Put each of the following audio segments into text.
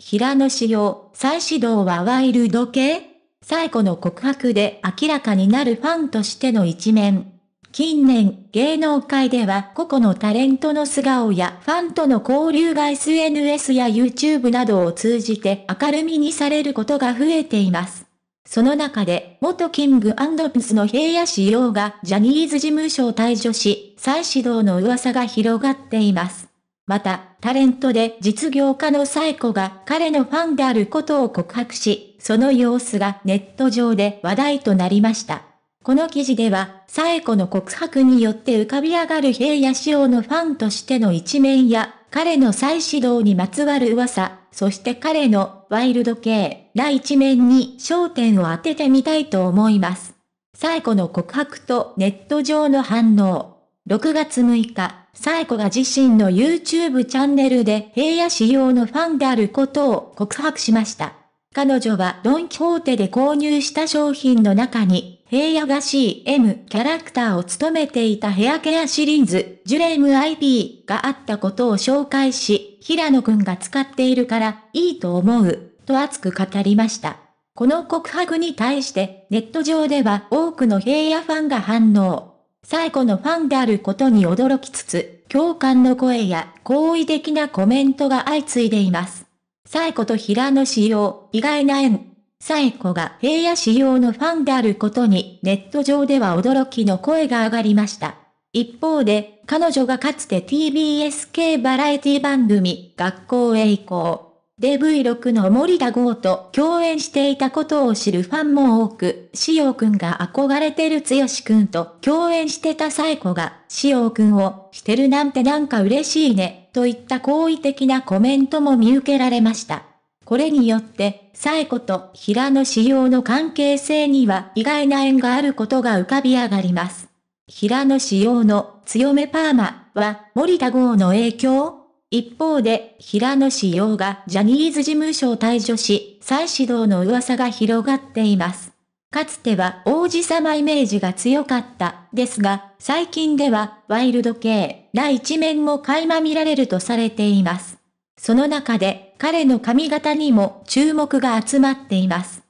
平野紫耀、再始動はワイルド系最古の告白で明らかになるファンとしての一面。近年、芸能界では個々のタレントの素顔やファンとの交流が SNS や YouTube などを通じて明るみにされることが増えています。その中で、元キングプスの平野仕様がジャニーズ事務所を退所し、再始動の噂が広がっています。また、タレントで実業家のサエコが彼のファンであることを告白し、その様子がネット上で話題となりました。この記事では、サエコの告白によって浮かび上がる平野志様のファンとしての一面や、彼の再始動にまつわる噂、そして彼のワイルド系な一面に焦点を当ててみたいと思います。サエコの告白とネット上の反応。6月6日。サエコが自身の YouTube チャンネルで平野仕様のファンであることを告白しました。彼女はドンキホーテで購入した商品の中に、平野が CM キャラクターを務めていたヘアケアシリーズ、ジュレーム IP があったことを紹介し、平野くんが使っているからいいと思う、と熱く語りました。この告白に対して、ネット上では多くの平野ファンが反応。最古のファンであることに驚きつつ、共感の声や好意的なコメントが相次いでいます。最古と平野仕様、意外な縁。最古が平野仕様のファンであることにネット上では驚きの声が上がりました。一方で、彼女がかつて TBS 系バラエティ番組、学校へ行こう。DV6 の森田剛と共演していたことを知るファンも多く、潮おくんが憧れてる強しくんと共演してたサイコが、潮おくんをしてるなんてなんか嬉しいね、といった好意的なコメントも見受けられました。これによって、サイコと平野仕様の関係性には意外な縁があることが浮かび上がります。平野仕様の強めパーマは森田剛の影響一方で、平野紫耀がジャニーズ事務所を退所し、再始動の噂が広がっています。かつては王子様イメージが強かった、ですが、最近では、ワイルド系、な一面も垣間見られるとされています。その中で、彼の髪型にも注目が集まっています。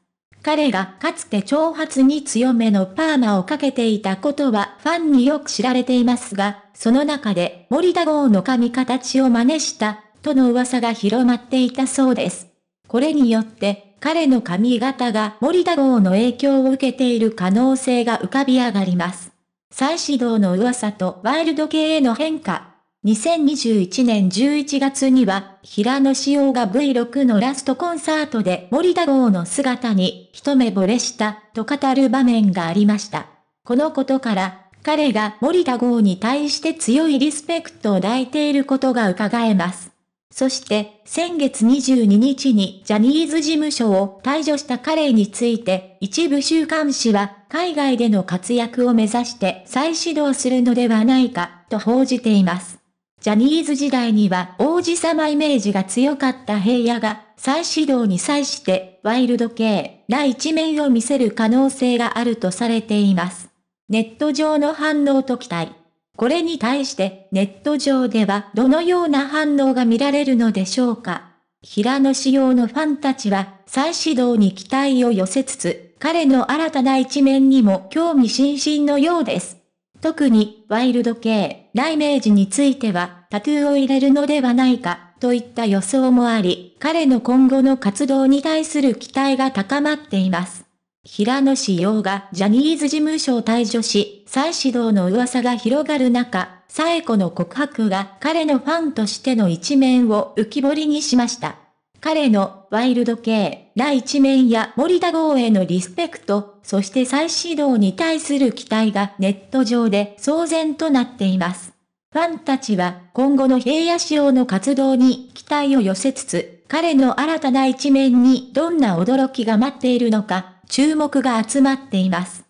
彼がかつて挑発に強めのパーマをかけていたことはファンによく知られていますが、その中で森田号の髪形を真似した、との噂が広まっていたそうです。これによって、彼の髪型が森田号の影響を受けている可能性が浮かび上がります。再始動の噂とワイルド系への変化、2021年11月には、平野紫耀が V6 のラストコンサートで森田剛の姿に一目惚れしたと語る場面がありました。このことから、彼が森田剛に対して強いリスペクトを抱いていることが伺えます。そして、先月22日にジャニーズ事務所を退場した彼について、一部週刊誌は、海外での活躍を目指して再始動するのではないか、と報じています。ジャニーズ時代には王子様イメージが強かった平野が、再始動に際して、ワイルド系な一面を見せる可能性があるとされています。ネット上の反応と期待。これに対して、ネット上ではどのような反応が見られるのでしょうか。平野仕様のファンたちは、再始動に期待を寄せつつ、彼の新たな一面にも興味津々のようです。特に、ワイルド系、雷鳴時については、タトゥーを入れるのではないか、といった予想もあり、彼の今後の活動に対する期待が高まっています。平野志陽がジャニーズ事務所を退場し、再始動の噂が広がる中、冴子の告白が彼のファンとしての一面を浮き彫りにしました。彼のワイルド系な一面や森田剛へのリスペクト、そして再始動に対する期待がネット上で騒然となっています。ファンたちは今後の平野仕様の活動に期待を寄せつつ、彼の新たな一面にどんな驚きが待っているのか、注目が集まっています。